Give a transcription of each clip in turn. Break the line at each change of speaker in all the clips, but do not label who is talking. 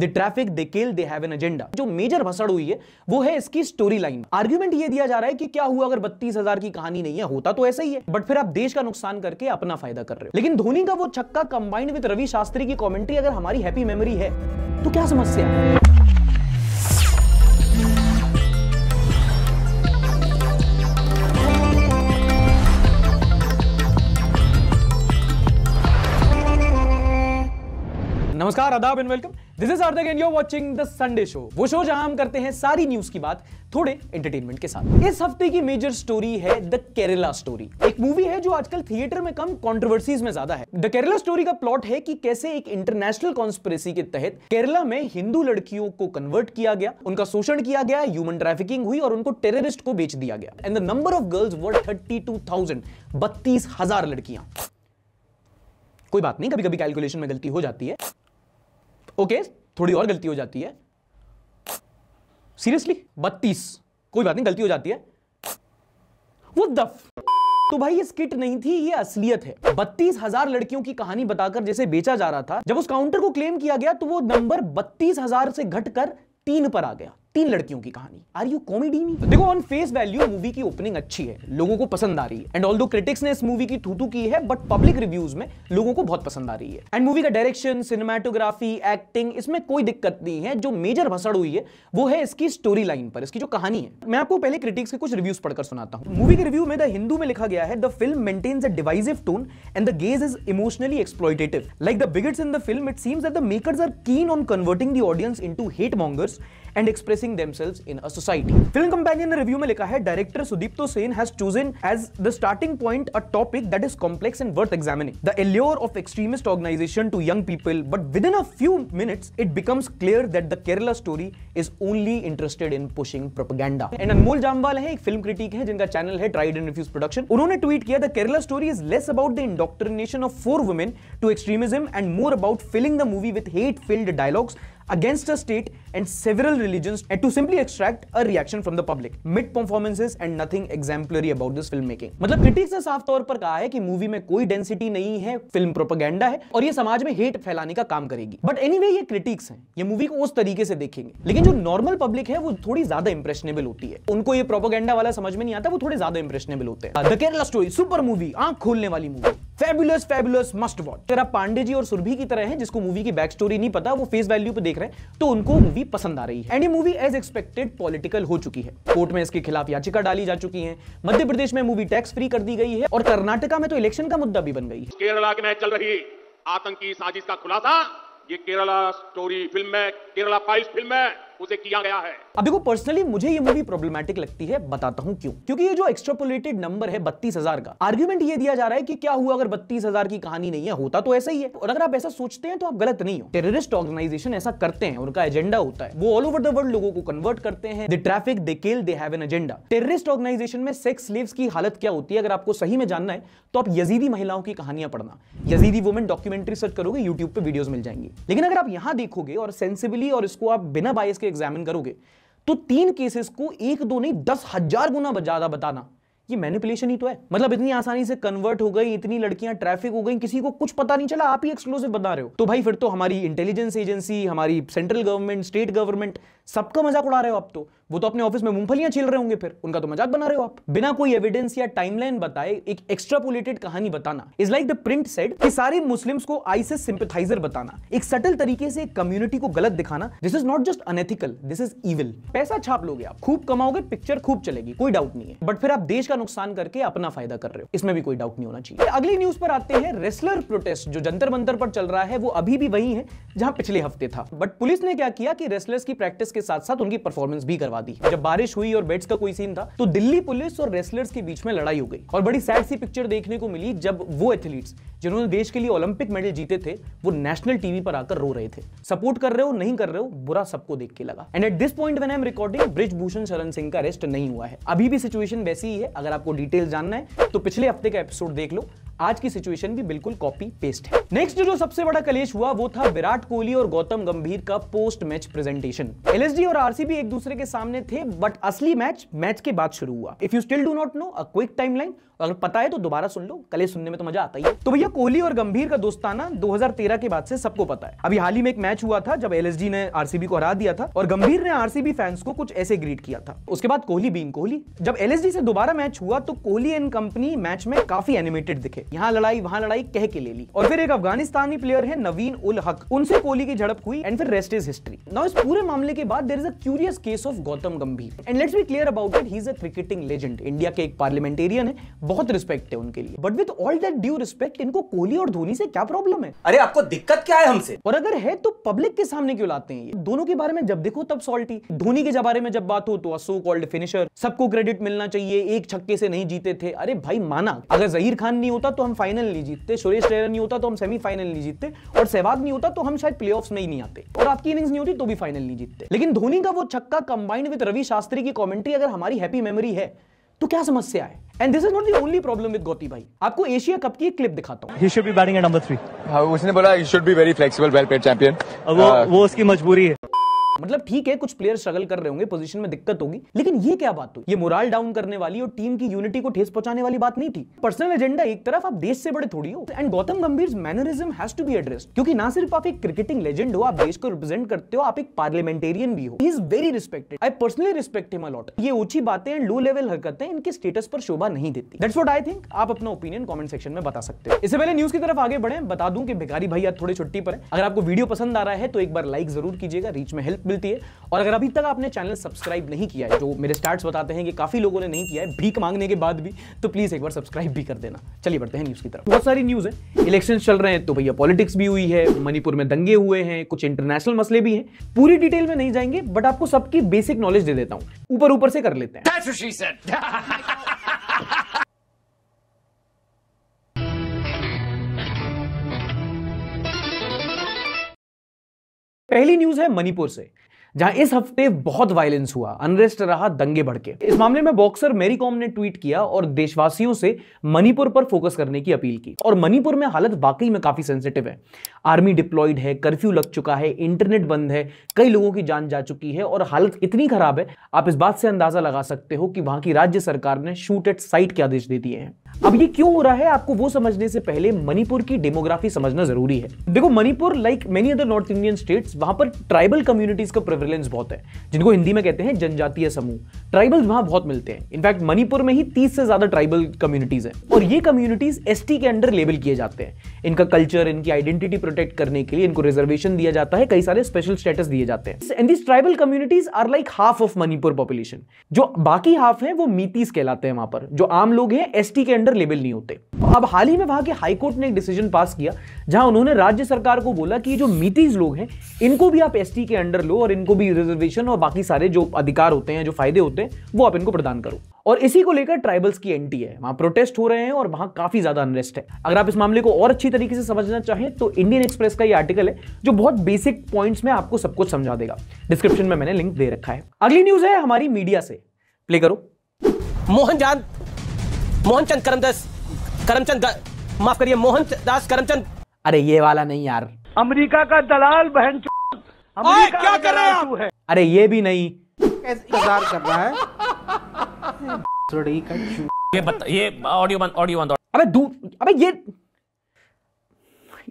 The traffic they kill, they have an agenda जो major भसड़ हुई है वो है इसकी स्टोरी लाइन आर्ग्यूमेंट ये दिया जा रहा है कि क्या हुआ अगर बत्तीस हजार की कहानी नहीं है होता तो ऐसा ही है बट फिर आप देश का नुकसान करके अपना फायदा कर रहे हो लेकिन धोनी का वो छक्का कंबाइंड विद रवि शास्त्री की कॉमेंट्री अगर हमारी हैप्पी मेमोरी है तो क्या समस्या है नमस्कार आदाब and welcome this is R and you watching the Sunday show वो शो जहां हम करते हैं सारी न्यूज की बात थोड़े एंटरटेनमेंट के साथ इस हफ्ते की मेजर स्टोरी है द केरला स्टोरी एक मूवी है जो आजकल थिएटर में कम कॉन्ट्रोवर्सीज में ज्यादा है द केरला स्टोरी का प्लॉट है कि कैसे एक इंटरनेशनल कॉन्स्परेसी के तहत केरला में हिंदू लड़कियों को कन्वर्ट किया गया उनका शोषण किया गया ह्यूमन ट्रैफिकिंग हुई और उनको टेररिस्ट को बेच दिया गया and the number of girls were thirty two thousand बत्तीस हजार लड़कियां कोई बात नहीं कभी कभी कैलकुलेशन में गलती हो जाती है ओके थोड़ी और गलती हो जाती है सीरियसली बत्तीस कोई बात नहीं गलती हो जाती है वो दफ तो भाई ये स्किट नहीं थी ये असलियत है बत्तीस हजार लड़कियों की कहानी बताकर जैसे बेचा जा रहा था जब उस काउंटर को क्लेम किया गया तो वो नंबर बत्तीस हजार से घटकर तीन पर आ गया तीन लड़कियों की कहानी आर यू कॉमेडी मी देखो ऑन फेस वैल्यू मूवी की ओपनिंग अच्छी है लोगों को पसंद आ रही है एंड ऑल दो क्रिटिक्स ने इस मूवी की थूतू की है बट पब्लिक रिव्यूज में लोगों को बहुत पसंद आ रही है एंड मूवी का डायरेक्शन सिनेमाटोग्राफी एक्टिंग इसमें कोई दिक्कत नहीं है जो मेजर भसड़ हुई है वो है इसकी स्टोरी लाइन पर इसकी जो कहानी है मैं आपको पहले क्रिटिक्स के कुछ रिव्यूज पढ़कर सुनाता हूँ मूवी के रिव्यू में द हिंदू में लिखा गया है the film maintains a divisive tone and the gaze is emotionally exploitative like the bigots in the film it seems that the makers are keen on converting the audience into hate mongers and expressing themselves in a society film companion ने review में लिखा है director Sudipto Sen has chosen as the starting point a topic that is complex and worth examining the allure of extremist organisation to young people but within a few minutes it becomes clear that the Kerala story is only interested in pushing propaganda and Anmol Jamwal है एक film critic है जिनका channel है tried and refused production उन्होंने tweet किया the Kerala story is less about the indoctrination of four women to extremism and more about filling the movie with hate filled dialogues against a state and several religions and to simply extract a reaction from the public. Mid performances and nothing exemplary about this filmmaking. मतलब critics ने साफ तौर पर कहा है कि movie में कोई डेंसिटी नहीं है फिल्म प्रोपागेंडा है और ये समाज में हेट फैलाने का काम करेगी बट एनी anyway, ये क्रिटिक्स हैं ये मूवी को उस तरीके से देखेंगे लेकिन जो नॉर्मल पब्लिक है वो थोड़ी ज्यादा इंप्रेशनेबल होती है उनको ये प्रोपागेंडा वाला समझ में नहीं आता वो थोड़े ज्यादा इंप्रेशनेबल होते हैं the Kerala story super movie आंख खोलने वाली movie fabulous fabulous must watch तेरा पांडे जी और सुरभि की तरह है जिसको मूवी की बैक स्टोरी नहीं पता वो फेस वैल्यू पे देख रहे हैं तो उनको मूवी भी पसंद आ रही है एंड ये मूवी एज एक्सपेक्टेड पॉलिटिकल हो चुकी है कोर्ट में इसके खिलाफ याचिका डाली जा चुकी है मध्य प्रदेश में मूवी टैक्स फ्री कर दी गई है और कर्नाटका में तो इलेक्शन का मुद्दा भी बन गई है केरला में चल रही आतंकी साजिश का खुलासा ये केरला स्टोरी फिल्म है केरला फाइल्स फिल्म है उसे किया गया है अब देखो पर्सनली मुझे ये मूवी प्रॉब्लमेटिक लगती है बताता हूँ क्यों क्योंकि ये जो एक्स्ट्रापोलेटेड नंबर है बत्तीस हजार का आर्ग्यूमेंट ये दिया जा रहा है कि क्या हुआ अगर बत्तीस हजार की कहानी नहीं है होता तो ऐसा ही है और अगर आप ऐसा सोचते हैं तो आप गलत नहीं हो टेररिस्ट ऑर्गेनाइजेशन ऐसा करते हैं उनका एजेंडा होता है वो ऑल ओवर द वर्ल्ड लोगों को कन्वर्ट करते हैं the traffic they kill they have an agenda terrorist organization में सेक्स स्लेव्स की हालत क्या होती है अगर आपको सही में जानना है तो आप यजीदी महिलाओं की कहानियां पढ़ना यजीदी वुमेन डॉक्यूमेंट्री सर्च करोगे यूट्यूब पर वीडियो मिल जाएंगी लेकिन अगर आप यहां देखोगे और सेंसिबली और इसको आप बिना बायस के एग्जामिन करोगे तो तीन केसेस को एक दो नहीं दस हजार गुना ज्यादा बताना ये मैनिपुलेशन ही तो है मतलब इतनी आसानी से कन्वर्ट हो गई इतनी लड़कियां ट्रैफिक हो गई किसी को कुछ पता नहीं चला आप ही एक्सक्लूसिव बता रहे हो तो भाई फिर तो हमारी इंटेलिजेंस एजेंसी हमारी सेंट्रल गवर्नमेंट स्टेट गवर्नमेंट सबका मजाक उड़ा रहे हो आप तो वो तो अपने ऑफिस में मूंगफलियां छील रहे होंगे फिर उनका तो मजाक बना रहे हो आप बिना कोई एविडेंस या टाइमलाइन बताए एक एक्स्ट्रापोलेटेड कहानी बताना is like the print set कि सारे मुस्लिम्स को आईसिस सिंपथाइजर बताना एक सटल तरीके से कम्युनिटी को गलत दिखाना this is not just unethical this is evil पैसा छाप लोगे आप खूब कमाओगे पिक्चर खूब चलेगी कोई डाउट नहीं है बट फिर आप देश का नुकसान करके अपना फायदा कर रहे हो इसमें भी कोई डाउट नहीं होना चाहिए अगली न्यूज पर आते हैं रेस्लर प्रोटेस्ट जो जंतर मंतर पर चल रहा है वो अभी भी वही है जहां पिछले हफ्ते था बट पुलिस ने क्या किया कि रेस्लर्स की प्रैक्टिस के साथ साथ उनकी परफॉर्मेंस भी करवा दी जब बारिश हुई और बेट्स का कोई सीन था तो दिल्ली पुलिस और रेसलर्स के बीच में लड़ाई हो गई और बड़ी सैड सी पिक्चर देखने को मिली जब वो एथलीट्स जिन्होंने देश के लिए ओलंपिक मेडल जीते थे वो नेशनल टीवी पर आकर रो रहे थे सपोर्ट कर रहे हो नहीं कर रहे हो बुरा सबको देख के लगा and at this point when I am recording Brij Bhushan Sharan Singh का अरेस्ट नहीं हुआ है अभी भी सिचुएशन वैसी ही है अगर आपको डिटेल जानना है तो पिछले हफ्ते का एपिसोड देख लो आज की सिचुएशन भी बिल्कुल कॉपी पेस्ट है नेक्स्ट जो सबसे बड़ा कलेश हुआ वो था विराट कोहली और गौतम गंभीर का पोस्ट मैच प्रेजेंटेशन एल और आरसीबी एक दूसरे के सामने थे बट असली मैच मैच के बाद शुरू हुआ if you still do not know a quick timeline अगर तो पता है तो दोबारा सुन लो कले सुनने में तो मजा आता ही है तो भैया कोहली और गंभीर का दोस्ताना 2013 के बाद से सबको पता है अभी हाल ही में एक मैच हुआ था जब एलएसडी ने आरसीबी को हरा दिया था और गंभीर ने आरसीबी फैंस को कुछ ऐसे ग्रीट किया था उसके बाद कोहली बींग कोहली जब एलएसडी से दोबारा मैच हुआ तो कोहली एंड कंपनी मैच में काफी एनिमेटेड दिखे यहाँ लड़ाई वहाँ लड़ाई कह के ले ली और फिर एक अफगानिस्तानी प्लेयर है नवीन उल हक उनसे कोहली की झड़प हुई एंड फिर रेस्ट इज हिस्ट्री नाउ इस पूरे मामले के बाद there is a curious case of Gautam Gambhir and let's be clear about it he is a cricketing legend India के एक पार्लियामेंटेरियन है बहुत रिस्पेक्ट है उनके लिए but with all that due respect इनको कोहली और धोनी से क्या प्रॉब्लम है अरे आपको दिक्कत क्या है हमसे और अगर है तो पब्लिक के सामने क्यों लाते हैं ये दोनों के बारे में जब देखो तब सॉल्टी धोनी के बारे में जब बात हो तो अशोक कॉल्ड फिनिशर सबको क्रेडिट मिलना चाहिए एक छक्के से नहीं जीते थे अरे भाई माना अगर जहीर खान नहीं होता तो हम फाइनल नहीं जीतते सुरेश रैना नहीं होता तो हम सेमीफाइनल नहीं जीतते और सहवाग नहीं होता तो हम शायद प्ले में ही नहीं आते और आपकी इनिंग्स नहीं होती तो भी फाइनल नहीं जीतते लेकिन धोनी का वो छक्का कंबाइंड विद रवि शास्त्री की कॉमेंट्री अगर हमारी हैप्पी मेमोरी है तो क्या समस्या है and this is not the only problem with Gauti भाई आपको एशिया कप की एक क्लिप दिखाता हूँ he should be batting at number 3 उसने बोला he should be very flexible well paid champion वो उसकी मजबूरी है मतलब ठीक है कुछ प्लेयर स्ट्रगल कर रहे होंगे पोजीशन में दिक्कत होगी लेकिन ये क्या बात हुई ये मोराल डाउन करने वाली और टीम की यूनिटी को ठेस पहुंचाने वाली बात नहीं थी पर्सनल एजेंडा एक तरफ आप देश से बड़े थोड़ी हो एंड गौतम गंभीर मैनरिज्म हैज टू बी क्योंकि ना सिर्फ आप एक क्रिकेटिंग लेजेंड हो आप देश को रिप्रेजेंट करते हो आप एक पार्लियामेंटेरियन भी हो is very respected I personally respect him a lot ये ऊंची बातें एंड लो लेवल हरकतें इनके स्टेटस पर शोभा नहीं देती दैट्स व्हाट आई थिंक आप अपना ओपिनियन कमेंट सेक्शन में बता सकते हो इससे पहले न्यूज की तरफ आगे बढ़े बता दूं कि भिखारी भाई आज थोड़ी छुट्टी पर है अगर आपको वीडियो पसंद आ रहा है तो एक बार लाइक जरूर कीजिएगा रीच में हेल्प मिलती है और अगर अभी तक आपने चैनल सब्सक्राइब नहीं किया है जो मेरे स्टार्ट बताते हैं कि काफी लोगों ने नहीं किया है भीख मांगने के बाद भी तो प्लीज एक बार सब्सक्राइब भी कर देना चलिए बढ़ते हैं न्यूज की तरफ बहुत सारी न्यूज है इलेक्शन चल रहे हैं तो भैया पॉलिटिक्स भी हुई है मणिपुर में दंगे हुए हैं कुछ इंटरनेशनल मसले भी हैं पूरी डिटेल में नहीं जाएंगे बट आपको सबकी बेसिक नॉलेज दे देता हूँ ऊपर ऊपर से कर लेते हैं पहली न्यूज है मणिपुर से जहां इस हफ्ते बहुत वायलेंस हुआ अनरेस्ट रहा दंगे भड़के इस मामले में बॉक्सर मेरी कॉम ने ट्वीट किया और देशवासियों से मणिपुर पर फोकस करने की अपील की और मणिपुर में हालत वाकई में काफी सेंसिटिव है आर्मी डिप्लॉयड है कर्फ्यू लग चुका है इंटरनेट बंद है कई लोगों की जान जा चुकी है और हालत इतनी खराब है आप इस बात से अंदाजा लगा सकते हो कि वहां की राज्य सरकार ने शूट एट साइट के आदेश दे दिए हैं अब ये क्यों हो रहा है आपको वो समझने से पहले मणिपुर की डेमोग्राफी समझना जरूरी है देखो Manipur like many other north Indian states वहां पर ट्राइबल कम्युनिटीज का प्रेवरेंस बहुत है जिनको हिंदी में कहते हैं जनजातीय समूह ट्राइबल्स वहां बहुत मिलते हैं इनफैक्ट मणिपुर में ही तीस से ज्यादा ट्राइबल कम्युनिटीज है और ये कम्युनिटीज एस के अंडर लेबल किए जाते हैं इनका कल्चर इनकी आइडेंटिटी प्रोटेक्ट करने के लिए इनको रिजर्वेशन दिया जाता है कई सारे स्पेशल स्टेटस दिए जाते हैं and this tribal communities are like half of Manipur population जो बाकी हाफ है वो मीतीस कहलाते हैं वहां पर जो आम लोग हैं एसटी के अंडर लेबल नहीं होते अब हाल ही में वहां के हाईकोर्ट ने एक डिसीजन पास किया जहां उन्होंने राज्य सरकार को बोला कि जो मीतीज लोग हैं इनको भी आप एसटी के अंडर लो और इनको भी रिजर्वेशन और बाकी सारे जो अधिकार होते हैं जो फायदे होते हैं वो आप इनको प्रदान करो और इसी को लेकर ट्राइबल्स की एंटी है वहां प्रोटेस्ट हो रहे हैं और वहां काफी ज्यादा अनरेस्ट है अगर आप इस मामले को और अच्छी तरीके से समझना चाहें तो इंडियन एक्सप्रेस का ये आर्टिकल है जो बहुत बेसिक पॉइंट्स में आपको सब कुछ समझा देगा डिस्क्रिप्शन में मैंने लिंक दे रखा है अगली न्यूज है हमारी मीडिया से प्ले करो मोहन जान मोहन चंद करमदास करमचंद माफ करिए मोहन दास करमचंद अरे ये वाला नहीं यार अमेरिका का दलाल बहन क्या कर रहा है अरे ये भी नहीं इंतजार कर रहा है ये ये ऑडियो बंद ऑडियो बंद अबे दू अबे ये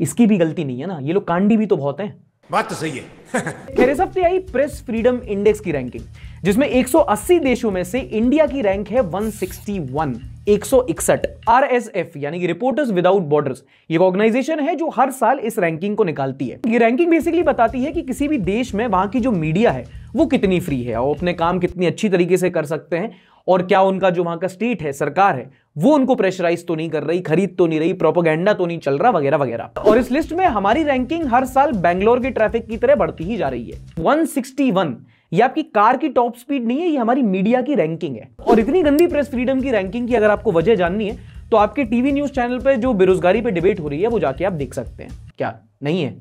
इसकी भी गलती नहीं है ना ये लोग कांडी भी तो बहुत हैं बात तो सही है सब से आई प्रेस फ्रीडम इंडेक्स की रैंकिंग जिसमें 180 देशों में से इंडिया की रैंक है 161 161 आरएसएफ यानी कि रिपोर्टर्स विदाउट बॉर्डर्स ये ऑर्गेनाइजेशन है जो हर साल इस रैंकिंग को निकालती है ये रैंकिंग बेसिकली बताती है कि किसी भी देश में वहां की जो मीडिया है वो कितनी फ्री है और वो अपने काम कितनी अच्छी तरीके से कर सकते हैं और क्या उनका जो वहां का स्टेट है सरकार है वो उनको प्रेशराइज तो नहीं कर रही खरीद तो नहीं रही प्रोपोगेंडा तो नहीं चल रहा वगैरह वगैरह और इस लिस्ट में हमारी रैंकिंग हर साल बैंगलोर की ट्रैफिक की तरह बढ़ती ही जा रही है 161 ये आपकी कार की टॉप स्पीड नहीं है ये हमारी मीडिया की रैंकिंग है और इतनी गंदी प्रेस फ्रीडम की रैंकिंग की अगर आपको वजह जाननी है तो आपके टीवी न्यूज चैनल पर जो बेरोजगारी पर डिबेट हो रही है वो जाके आप देख सकते हैं क्या नहीं है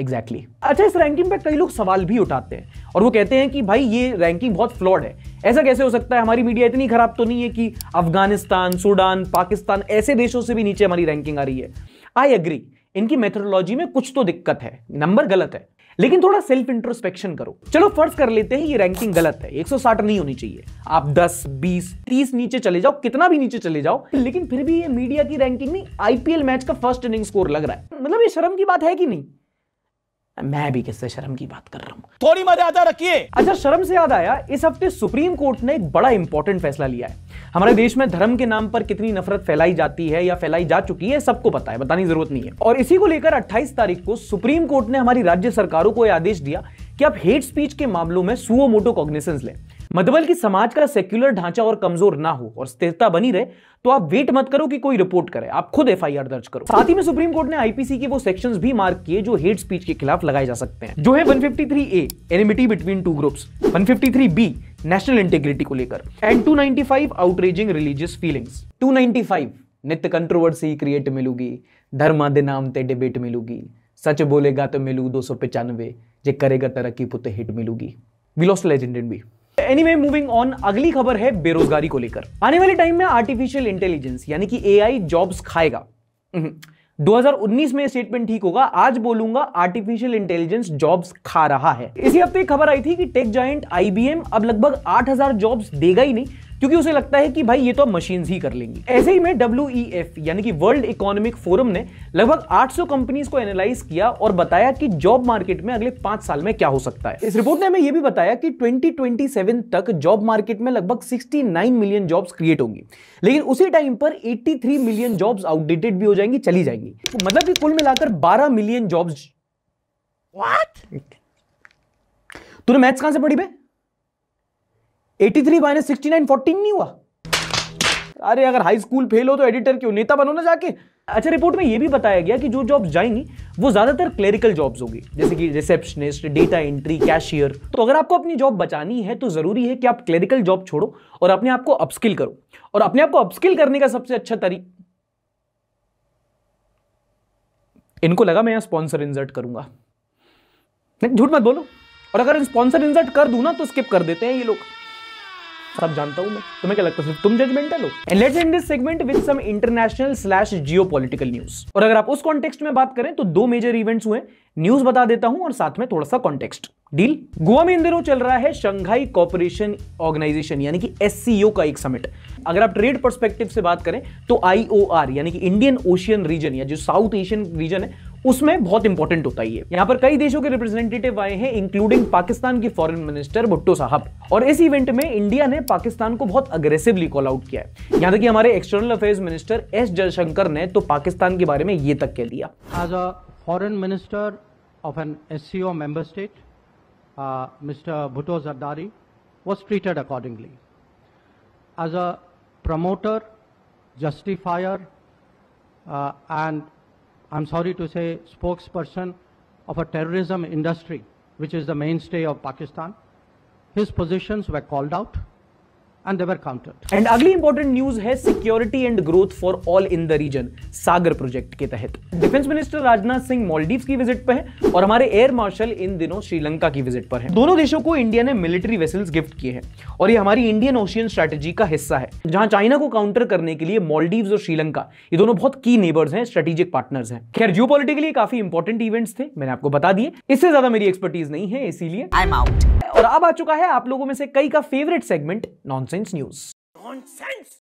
एग्जैक्टली exactly. अच्छा इस रैंकिंग पे कई लोग सवाल भी उठाते हैं और वो कहते हैं कि भाई ये रैंकिंग बहुत फ्लॉड है ऐसा कैसे हो सकता है हमारी मीडिया इतनी खराब तो नहीं है कि अफगानिस्तान सूडान पाकिस्तान ऐसे देशों से भी नीचे हमारी रैंकिंग आ रही है आई एग्री इनकी मेथोडोलॉजी में कुछ तो दिक्कत है नंबर गलत है लेकिन थोड़ा सेल्फ इंट्रोस्पेक्शन करो चलो फर्ज कर लेते हैं ये रैंकिंग गलत है 160 नहीं होनी चाहिए आप 10, 20, 30 नीचे चले जाओ कितना भी नीचे चले जाओ लेकिन फिर भी ये मीडिया की रैंकिंग में आईपीएल मैच का फर्स्ट इनिंग स्कोर लग रहा है मतलब ये शर्म की बात है कि नहीं मैं भी किससे शर्म की बात कर रहा हूँ थोड़ी मर्यादा रखिए अच्छा शर्म से याद आया इस हफ्ते सुप्रीम कोर्ट ने एक बड़ा इंपॉर्टेंट फैसला लिया है हमारे देश में धर्म के नाम पर कितनी नफरत फैलाई जाती है या फैलाई जा चुकी है सबको पता है बताने की जरूरत नहीं है और इसी को लेकर 28 तारीख को सुप्रीम कोर्ट ने हमारी राज्य सरकारों को यह आदेश दिया कि आप हेट स्पीच के मामलों में सुओ मोटो कॉग्निशंस लें मधुबल की समाज का सेक्युलर ढांचा और कमजोर ना हो और स्थिरता बनी रहे तो आप वेट मत करो कि कोई रिपोर्ट करे आप खुद एफआईआर दर्ज करो साथ ही में सुप्रीम कोर्ट ने आईपीसी के वो सेक्शंस भी मार्क किए जो हेट स्पीच के खिलाफ लगाए जा सकते हैं जो है 153 A enmity between two groups 153 B national integrity को लेकर एंड 295 आउटरेजिंग रिलीजियस फीलिंग्स 295 नित्य कंट्रोवर्सी क्रिएट मिलूगी धर्म दे नाम ते डिबेट मिलूगी सच बोलेगा तो मिलू दो सौ पचानवे जे करेगा तरक्की पुते हिट मिलूगी वी विलोस लेजेंड भी एनी मूविंग ऑन अगली खबर है बेरोजगारी को लेकर आने वाले टाइम में आर्टिफिशियल इंटेलिजेंस यानी कि एआई जॉब्स खाएगा 2019 हम्म। में स्टेटमेंट ठीक होगा आज बोलूंगा आर्टिफिशियल इंटेलिजेंस जॉब्स खा रहा है इसी हफ्ते खबर आई थी कि टेक जॉइंट आईबीएम अब लगभग 8000 जॉब्स देगा ही नहीं क्योंकि उसे लगता है कि भाई ये तो मशीन ही कर लेंगी ऐसे ही में डब्ल्यू e यानी कि वर्ल्ड इकोनॉमिक फोरम ने लगभग 800 कंपनीज को एनालाइज किया और बताया कि जॉब मार्केट में अगले पांच साल में क्या हो सकता है इस रिपोर्ट ने हमें यह भी बताया कि 2027 तक जॉब मार्केट में लगभग 69 मिलियन जॉब्स क्रिएट होंगी लेकिन उसी टाइम पर 83 मिलियन जॉब्स आउटडेटेड भी हो जाएंगी चली जाएंगी तो मतलब कि कुल मिलाकर 12 मिलियन जॉब्स व्हाट तूने मैथ्स कहां से पढ़ी भाई eighty three minus sixty nine fourteen नहीं हुआ अरे अगर हाई स्कूल फेल हो तो एडिटर क्यों नेता बनो ना जाके अच्छा रिपोर्ट में ये भी बताया गया कि जो जॉब्स जाएंगी वो ज़्यादातर क्लेरिकल जॉब्स होगी जैसे कि रिसेप्शनिस्ट डेटा एंट्री कैशियर तो अगर आपको अपनी जॉब बचानी है तो ज़रूरी है कि आप क्लेरिकल जॉब छोड़ो और अपने आप को अपस्किल करो और अपने आप को अपस्किल करने का सबसे अच्छा तरीका इनको लगा मैं यहां स्पॉन्सर इंजर्ट करूंगा झूठ मत बोलो और अगर स्पॉन्सर इंजर्ट कर दू ना तो स्किप कर देते हैं ये लोग सब जानता हूं मैं तुम्हें क्या लगता है सिर्फ तुम जजमेंटल लो and let's end this segment with some international slash Geo News और अगर आप उस कॉन्टेक्स्ट में बात करें तो दो मेजर इवेंट्स हुए न्यूज बता देता हूं और साथ में थोड़ा सा कॉन्टेक्स्ट डील गोवा में इन दिनों चल रहा है शंघाई कॉपरेशन ऑर्गेनाइजेशन यानी कि एस का एक समिट अगर आप ट्रेड परस्पेक्टिव से बात करें तो आई यानी कि इंडियन ओशियन रीजन या जो साउथ एशियन रीजन है उसमें बहुत इंपॉर्टेंट होता ही है यहाँ पर कई देशों के रिप्रेजेंटेटिव आए हैं इंक्लूडिंग पाकिस्तान की फॉरेन मिनिस्टर भुट्टो साहब और इस इवेंट में इंडिया ने पाकिस्तान को बहुत अग्रेसिवली कॉल आउट किया है यहाँ तक कि हमारे external affairs minister S Jaishankar ने तो पाकिस्तान के बारे में ये तक कह दिया as a foreign minister of an S C member state mister Bhutto Zardari was treated accordingly as a promoter justifier and I'm sorry to say, spokesperson of a terrorism industry, which is the mainstay of Pakistan. His positions were called out. and they were counted. And अगली important news है security and growth for all in the region Sagar project के तहत defence minister Rajnath Singh Maldives की visit पर है और हमारे air marshal इन दिनों श्रीलंका की विजिट पर है दोनों देशों को इंडिया ने मिलिट्री वेसल्स गिफ्ट किए हैं और ये हमारी इंडियन ओशियन स्ट्रैटेजी का हिस्सा है जहां चाइना को काउंटर करने के लिए मॉलडीव्स और श्रीलंका ये दोनों बहुत की नेबर्स हैं स्ट्रेटेजिक पार्टनर्स हैं खैर जियो पॉलिटिकली काफी इंपॉर्टेंट इवेंट्स थे मैंने आपको बता दिए इससे ज्यादा मेरी एक्सपर्टीज नहीं है इसीलिए आई एम आउट और अब आ चुका है आप लोगों में से कई का favourite segment non nonsense news nonsense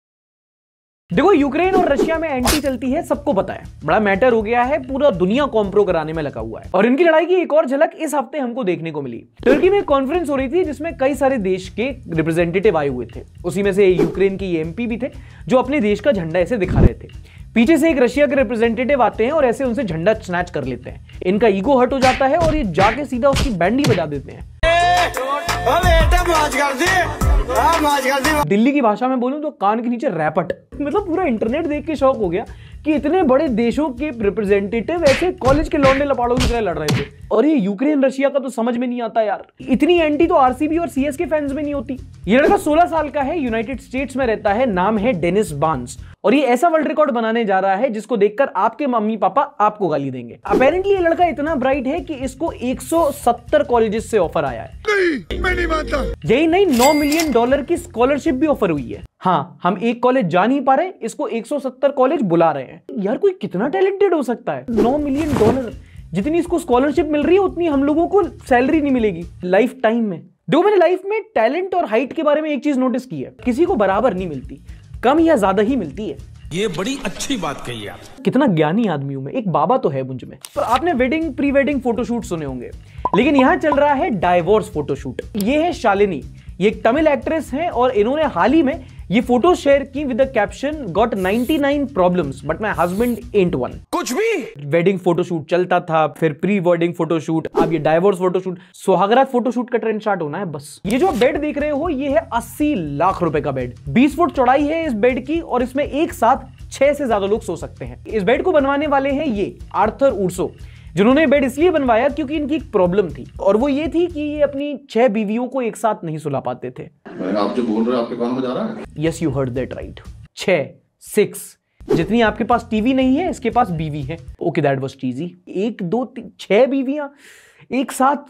देखो यूक्रेन और रशिया में एंटी चलती है सबको पता है बड़ा मैटर हो गया है पूरा दुनिया कॉम्प्रो कराने में लगा हुआ है और इनकी लड़ाई की एक और झलक इस हफ्ते हमको देखने को मिली टर्की में एक कॉन्फ्रेंस हो रही थी जिसमें कई सारे देश के रिप्रेजेंटेटिव आए हुए थे उसी में से यूक्रेन के एमपी भी थे जो अपने देश का झंडा ऐसे दिखा रहे थे पीछे से एक रशिया के रिप्रेजेंटेटिव आते हैं और ऐसे उनसे झंडा स्नैच कर लेते हैं इनका ईगो हट हो जाता है और ये जाके सीधा उसकी बैंडी बजा देते हैं दिल्ली की भाषा में बोलूं तो कान के नीचे रैपट मतलब पूरा इंटरनेट देख के शौक हो गया कि इतने बड़े देशों के रिप्रेजेंटेटिव ऐसे कॉलेज के लौंडे लपाड़ों की तरह लड़ रहे थे और ये यूक्रेन रशिया का तो समझ में नहीं आता यार इतनी एंटी तो आरसीबी और सीएस के फैंस में नहीं होती ये लड़का 16 साल का है यूनाइटेड स्टेट्स में रहता है नाम है डेनिस बांस और ये ऐसा वर्ल्ड रिकॉर्ड बनाने जा रहा है जिसको देखकर आपके मम्मी पापा आपको गाली देंगे अपेरेंटली ये लड़का इतना ब्राइट है कि इसको 170 कॉलेजेस से ऑफर आया है नहीं, मैं नहीं मानता यही नहीं 9 मिलियन डॉलर की स्कॉलरशिप भी ऑफर हुई है हाँ हम एक कॉलेज जा नहीं पा रहे इसको एक कॉलेज बुला रहे हैं यार कोई कितना टैलेंटेड हो सकता है नौ मिलियन डॉलर जितनी इसको स्कॉलरशिप मिल रही है उतनी हम लोगों को सैलरी नहीं मिलेगी लाइफ टाइम में देखो मैंने लाइफ में टैलेंट और हाइट के बारे में एक चीज नोटिस की है किसी को बराबर नहीं मिलती कम या ज्यादा ही मिलती है ये बड़ी अच्छी बात कही आप कितना ज्ञानी आदमी हूं मैं एक बाबा तो है मुझ में पर आपने वेडिंग प्री वेडिंग फोटोशूट सुने होंगे लेकिन यहाँ चल रहा है डाइवोर्स फोटोशूट ये है शालिनी ये एक तमिल एक्ट्रेस हैं और इन्होंने हाल ही में ये फोटो शेयर की with caption got 99 problems but my husband ain't one कुछ भी वेडिंग फोटोशूट चलता था फिर प्री वेडिंग फोटोशूट अब ये डाइवोर्स फोटोशूट सुहागरा फोटोशूट का ट्रेंड स्टार्ट होना है बस ये जो बेड देख रहे हो ये है अस्सी लाख रुपए का बेड बीस फुट चौड़ाई है इस बेड की और इसमें एक साथ छह से ज्यादा लोग सो सकते हैं इस बेड को बनवाने वाले हैं ये आर्थर उर्सो जिन्होंने बेड इसलिए बनवाया क्योंकि इनकी एक प्रॉब्लम थी और वो ये थी कि ये अपनी छह बीवियों को एक साथ नहीं सुला पाते थे आप जो बोल रहे हो आपके कान में जा रहा है yes you heard that right छ सिक्स जितनी आपके पास टीवी नहीं है इसके पास बीवी है ओके दैट वॉज टीजी एक दो छह बीवियां एक साथ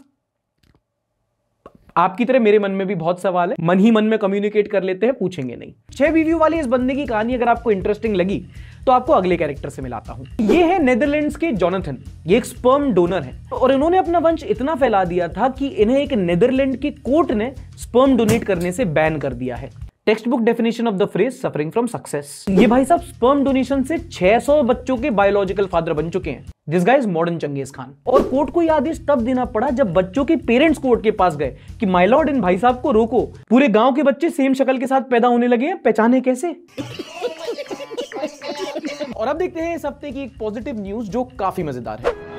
आपकी तरह मेरे मन में भी बहुत सवाल है मन ही मन में कम्युनिकेट कर लेते हैं पूछेंगे नहीं छह बीवियों वाली इस बंदे की कहानी अगर आपको इंटरेस्टिंग लगी तो आपको अगले कैरेक्टर से मिलाता हूं ये है नेदरलैंड्स के जोनाथन ये एक स्पर्म डोनर है और इन्होंने अपना वंश इतना फैला दिया था कि इन्हें एक नेदरलैंड के कोर्ट ने स्पर्म डोनेट करने से बैन कर दिया है textbook definition of the phrase suffering from success ये भाई साहब स्पर्म डोनेशन से 600 बच्चों के बायोलॉजिकल फादर बन चुके हैं this guys modern Genghis Khan और कोर्ट को याद आदेश तब देना पड़ा जब बच्चों के पेरेंट्स कोर्ट के पास गए कि माय लॉर्ड इन भाई साहब को रोको पूरे गांव के बच्चे सेम शक्ल के साथ पैदा होने लगे हैं पहचाने कैसे और अब देखते हैं इस हफ्ते की एक पॉजिटिव न्यूज जो काफी मजेदार है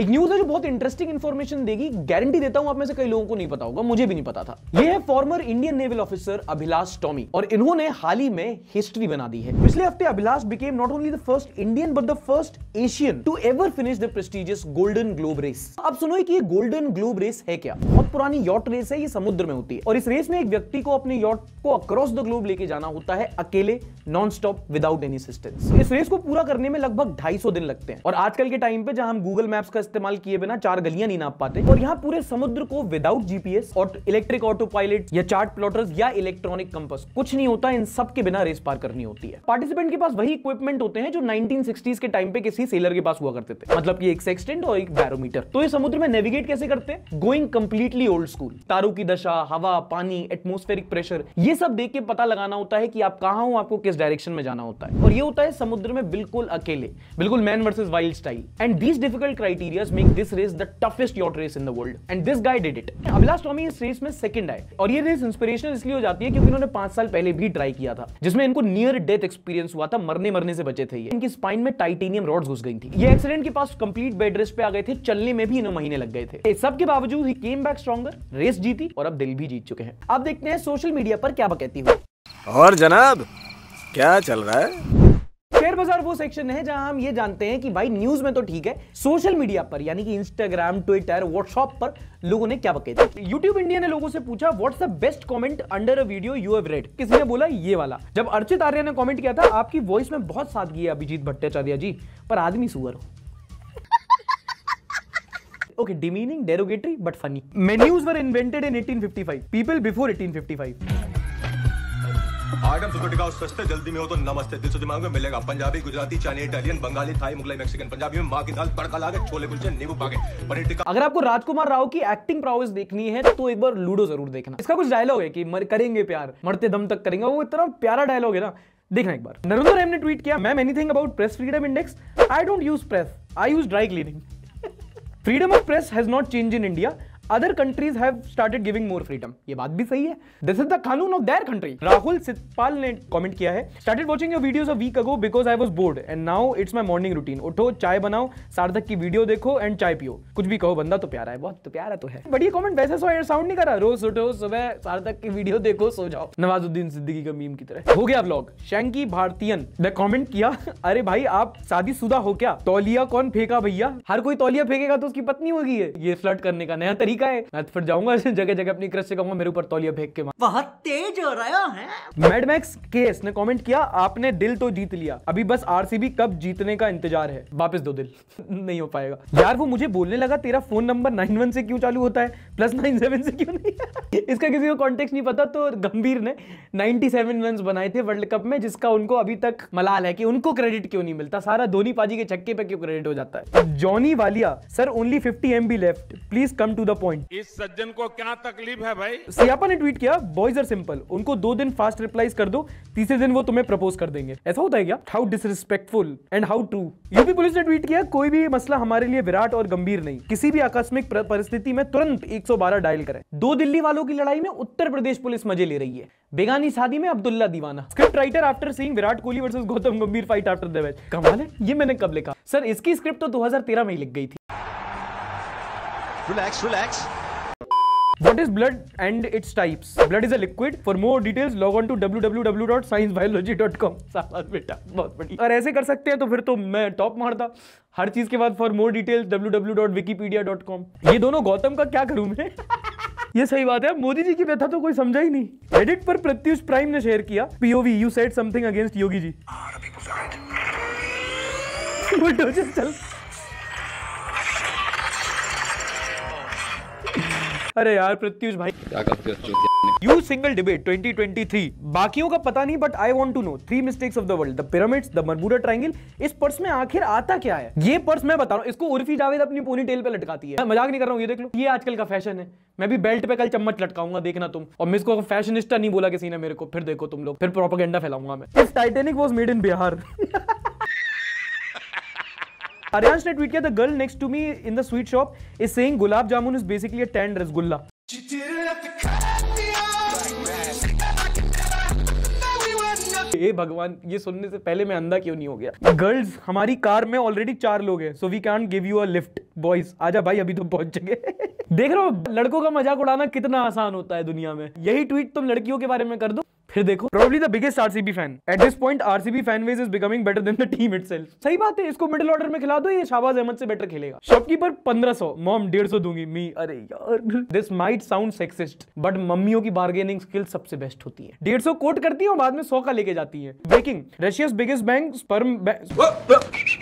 एक न्यूज है जो बहुत इंटरेस्टिंग इन्फॉर्मेशन देगी गारंटी देता हूं आप में से कई लोगों को नहीं पता होगा मुझे भी नहीं पता था यह है former Indian naval officer Abhilash Tomy और इन्होंने हाल ही में हिस्ट्री बना दी है पिछले हफ्ते Abhilash became not only the first Indian but the first Asian to ever finish the prestigious Golden Globe Race अब सुनो कि ये गोल्डन ग्लोब रेस है क्या बहुत पुरानी यॉट रेस है ये समुद्र में होती है और इस रेस में एक व्यक्ति को अपने यॉट को अक्रॉस द ग्लोब लेके जाना होता है अकेले non stop without any assistance इस रेस को पूरा करने में लगभग ढाई दिन लगते हैं और आजकल के टाइम पे जहां हम गूगल मैप्स का इस्तेमाल किए बिना चार गलियां नहीं नाप पाते और यहाँ पूरे समुद्र को विदाउट जीपीएस और इलेक्ट्रिक ऑटो पायलट या चार्ट प्लॉटर्स या इलेक्ट्रॉनिक कंपस कुछ नहीं होता इन सब के बिना रेस पार करनी होती है पार्टिसिपेंट के पास वही इक्विपमेंट होते हैं जो 1960s के टाइम पे किसी सेलर के पास हुआ करते थे मतलब की एक सेक्सटेंट और एक बैरोमीटर तो ये समुद्र में नेविगेट कैसे करते हैं गोइंग कंप्लीटली ओल्ड स्कूल तारों की दशा हवा पानी एटमोस्फेरिक प्रेशर ये सब देख के पता लगाना होता है कि आप कहा हो आपको किस डायरेक्शन में जाना होता है और ये होता है समुद्र में बिल्कुल अकेले बिल्कुल man versus wild style and this difficult criteria years make this race the toughest yacht race in the world and this guy did it Abhilash Tomy इस रेस में सेकंड आए और ये रेस इंस्पिरेशनल इसलिए हो जाती है क्योंकि इन्होंने पांच साल पहले भी ट्राई किया था जिसमें इनको नियर डेथ एक्सपीरियंस हुआ था मरने मरने से बचे थे ये इनकी स्पाइन में टाइटेनियम रॉड्स घुस गई थी ये एक्सीडेंट के पास कंप्लीट बेड रेस्ट पे आ गए थे चलने में भी इन्हें महीने लग गए थे सबके बावजूद he came back stronger race जीती और अब दिल भी जीत चुके हैं अब देखते हैं सोशल मीडिया पर क्या बकैती हुई और जनाब क्या चल रहा है शेयर बाजार वो सेक्शन है जहां हम ये जानते हैं कि भाई न्यूज में तो ठीक है सोशल मीडिया पर यानी कि इंस्टाग्राम ट्विटर व्हाट्सएप पर लोगों ने क्या बकेदा यूट्यूब इंडिया ने लोगों से पूछा what's the best comment under a video you have read किसी ने बोला ये वाला जब अर्चित आर्य ने कॉमेंट किया था आपकी वॉइस में बहुत सादगी है अभिजीत भट्टाचार्य जी पर आदमी सुअर हो okay demeaning derogatory but funny menus were invented in 1855 people before 1855 item super का सस्ते जल्दी में हो तो नमस्ते दिल से दिमाग में मिलेगा Punjabi Gujarati Chinese Italian Bengali Thai Mughlai Mexican Punjabi में माँ की दाल तड़का लागे छोले कुलचे नींबू पाके पनीर टिका अगर आपको राजकुमार राव की एक्टिंग प्रोवेस देखनी है तो एक बार लूडो जरूर देखना इसका कुछ डायलॉग है कि मर करेंगे प्यार मरते दम तक करेंगे वो इतना प्यारा डायलॉग है ना देखना एक बार नरेंद्र एम ने ट्वीट किया ma'am anything about press freedom index I don't use press I use dry cleaning freedom of press has not change in India other countries have started giving more freedom ये बात भी सही है this is the कानून of their country Rahul Sitpal ने comment किया है started watching your videos a week ago because I was bored and now it's my morning routine उठो चाय बनाओ सार्थक की वीडियो देखो एंड चाय पियो कुछ भी कहो बंदा तो प्यारा है बहुत तो प्यारा तो है बट ये कमेंट वैसे सो एयर साउंड नहीं कर रहा रोज उठो सुबह सार्थक की वीडियो देखो सो जाओ नवाजुद्दीन सिद्दीकी का मीम की तरह हो गया व्लॉग शैंकी भारतीयन ने कमेंट किया अरे भाई आप शादीशुदा हो क्या तौलिया कौन फेंका भैया हर कोई तौलिया फेंकेगा तो उसकी पत्नी होगी ये फ्लर्ट करने का नया तरीका तौली का है मैं तो फिर जाऊंगा जगह जगह अपनी क्रश से कहूंगा मेरे ऊपर तौलिया फेंक के बहुत तेज हो रहा है मैडमैक्स केस ने कमेंट किया आपने दिल तो जीत लिया अभी बस आरसीबी कब जीतने का इंतजार है वापस दो दिल नहीं हो पाएगा यार वो मुझे बोलने लगा तेरा फोन नंबर नाइन वन से क्यों चालू होता है प्लस नाइन सेवन से क्यों नहीं इसका किसी को कॉन्टेक्ट नहीं पता तो गंभीर ने नाइनटी सेवन रन बनाए थे वर्ल्ड कप में जिसका उनको अभी तक मलाल है कि उनको क्रेडिट क्यों नहीं मिलता सारा धोनी पाजी के छक्के पे क्यों क्रेडिट हो जाता है Johnny Walia sir only fifty M B left please come to the point इस सज्जन को क्या तकलीफ है भाई सियापा ने ट्वीट किया बॉयज आर सिंपल उनको दो दिन फास्ट रिप्लाईज कर दो तीसरे दिन वो तुम्हें प्रपोज कर देंगे ऐसा होता है क्या how disrespectful and how true UP police ने ट्वीट किया कोई भी मसला हमारे लिए विराट और गंभीर नहीं किसी भी आकस्मिक परिस्थिति में तुरंत 112 डायल करें दो दिल्ली वालों की लड़ाई में उत्तर प्रदेश पुलिस मजे ले रही है बेगानी शादी में Abdullah Deewana script writer after seeing Virat Kohli versus Gautam Gambhir fight after the match कमाल है ये मैंने कब लिखा सर इसकी स्क्रिप्ट तो 2013 में ही लिख गई थी Relax, relax. What is blood and its types? Blood is a liquid. For more details, log on to www.sciencebiology.com. Salaam, beta. बहुत बढ़िया. अगर ऐसे कर सकते हैं तो फिर तो मैं टॉप मारता हर चीज के बाद for more details www.wikipedia.com ये दोनों गौतम का क्या करूँ मैं ये सही बात है मोदी जी की व्यथा तो कोई समझा ही नहीं एडिट पर प्रत्युष प्राइम ने शेयर किया POV you said something against Yogi ji चल अरे यार प्रत्युष भाई क्या करते हो यू सिंगल डिबेट 2023 बाकियों का पता नहीं but I want to know three mistakes of the world the pyramids the मरमूरा ट्रायंगल इस पर्स में आखिर आता क्या है ये पर्स मैं बता रहा हूँ इसको उर्फी जावेद अपनी पूरी टेल पे लटकाती है मजाक नहीं कर रहा हूँ ये देख लो ये आजकल का फैशन है मैं भी बेल्ट पे कल चम्मच लटकाऊंगा देखना तुम और मिस को फैशनिस्टा नहीं बोला किसी ने मेरे को फिर देखो तुम लोग फिर प्रोपोगेंडा फैलाऊंगा मैं Titanic was made in Bihar Aryansh ने ट्वीट किया the girl next to me in the sweet shop is saying gulab jamun is basically a tanned rasgulla ए भगवान ये सुनने से पहले मैं अंधा क्यों नहीं हो गया गर्ल्स हमारी कार में ऑलरेडी चार लोग हैं so we can give you a lift boys आजा भाई अभी तो पहुंच गए देख रहे हो लड़कों का मजाक उड़ाना कितना आसान होता है दुनिया में यही ट्वीट तुम लड़कियों के बारे में कर दो फिर देखो probably the biggest RCB fan at this point RCB fan base is becoming better than the team itself सही बात है इसको मिडिल ऑर्डर में खिला दो ये शाबाज अहमद से बेटर खेलेगा शॉपकीपर 1500 मॉम 150 दूंगी मी अरे यार this might sound sexist but मम्मियों की बार्गेनिंग स्किल सबसे बेस्ट होती है 150 कोट करती है और बाद में 100 का लेके जाती है breaking Russia's biggest bank sperm bank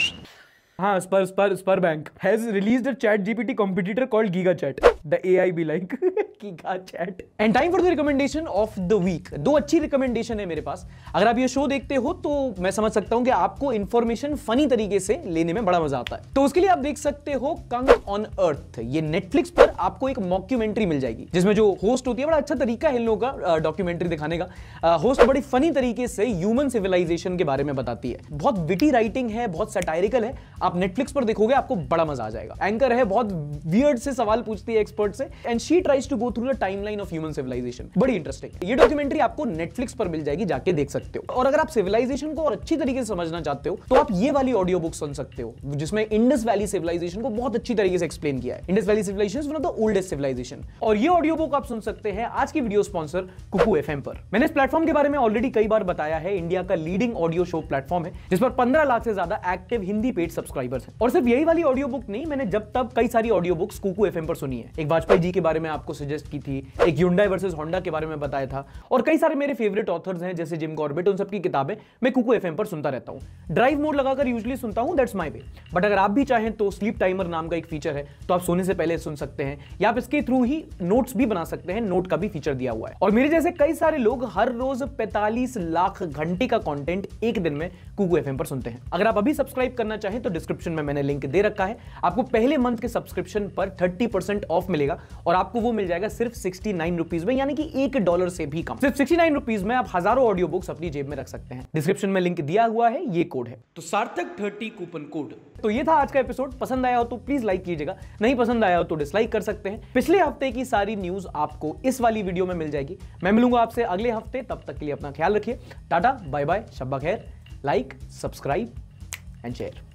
हाँ Sber Sber Sberbank has released a ChatGPT competitor called GigaChat the AI be like GigaChat and time for the recommendation of the week दो अच्छी recommendation है मेरे पास अगर आप ये show देखते हो तो मैं समझ सकता हूँ कि आपको इन्फॉर्मेशन फनी तरीके से लेने में बड़ा मजा आता है तो उसके लिए आप देख सकते हो कंग ऑन अर्थ ये नेटफ्लिक्स पर आपको एक मॉक्यूमेंट्री मिल जाएगी जिसमें जो होस्ट होती है बड़ा अच्छा तरीका है इन लोगों का डॉक्यूमेंट्री दिखाने का होस्ट बड़ी फनी तरीके से ह्यूमन सिविलाइजेशन के बारे में बताती है बहुत विटी राइटिंग है बहुत सटायरिकल है आप आप नेटफ्लिक्स पर देखोगे आपको बड़ा मजा आ जाएगा एंकर है बहुत वियर्ड से सवाल पूछती है एक्सपर्ट से and she tries to go through the timeline of human civilization बड़ी इंटरेस्टिंग ये डॉक्यूमेंट्री आपको नेटफ्लिक्स पर मिल जाएगी जाके देख सकते हो और अगर आप सिविलाइजेशन को और अच्छी तरीके से समझना चाहते हो तो आप ये वाली ऑडियो बुक सुन सकते हो जिसमें इंडस वैली सिविलाइजेशन को बहुत अच्छी तरीके से एक्सप्लेन किया है Indus Valley civilization one of the oldest civilization और ये ऑडियो बुक आप सुन सकते हैं आज की वीडियो स्पॉन्सर कुकू एफ पर मैंने इस प्लेटफॉर्म के बारे में ऑलरेडी कई बार बताया है इंडिया का लीडिंग ऑडियो शो प्लेटफॉर्म है जिस पर पंद्रह लाख से ज्यादा active Hindi paid subscribe subscribers हैं और सिर्फ यही वाली ऑडियो बुक नहीं मैंने जब तब कई सारी ऑडियो बुक्स कुकू एफ पर सुनी है एक वाजपेयी जी के बारे में आपको सजेस्ट की थी एक यूंडा वर्सेज होंडा के बारे में बताया था और कई सारे मेरे फेवरेट ऑथर्स हैं जैसे जिम कॉर्बेट उन सबकी किताबें मैं कुकू एफ पर सुनता रहता हूँ ड्राइव मोड लगाकर यूजली सुनता हूँ दैट्स माई वे बट अगर आप भी चाहें तो स्लीप टाइमर नाम का एक फीचर है तो आप सोने से पहले सुन सकते हैं या आप इसके थ्रू ही नोट्स भी बना सकते हैं नोट का भी फीचर दिया हुआ है और मेरे जैसे कई सारे लोग हर रोज पैंतालीस लाख घंटे का कॉन्टेंट एक दिन में कुकू एफ पर सुनते हैं अगर आप अभी सब्सक्राइब करना चाहें तो डिस्क्रिप्शन में मैंने लिंक दे रखा है आपको पहले मंथ के सब्सक्रिप्शन पर थर्टी परसेंट ऑफ मिलेगा और आपको वो मिल जाएगा सिर्फ सिक्सटी नाइन रुपीज में यानी कि एक डॉलर से भी कम सिर्फ सिक्सटी नाइन रुपीज में आप हजारों ऑडियो बुक्स अपनी जेब में रख सकते हैं डिस्क्रिप्शन में लिंक दिया हुआ है ये कोड है तो सार्थक थर्टी कूपन कोड तो ये था आज का एपिसोड पसंद आया हो तो प्लीज लाइक कीजिएगा नहीं पसंद आया हो तो डिसलाइक कर सकते हैं पिछले हफ्ते की सारी न्यूज आपको इस वाली वीडियो में मिल जाएगी मैं मिलूंगा आपसे अगले हफ्ते तब तक के लिए अपना ख्याल रखिए टाटा बाय बाय शब्बा खैर लाइक सब्सक्राइब एंड शेयर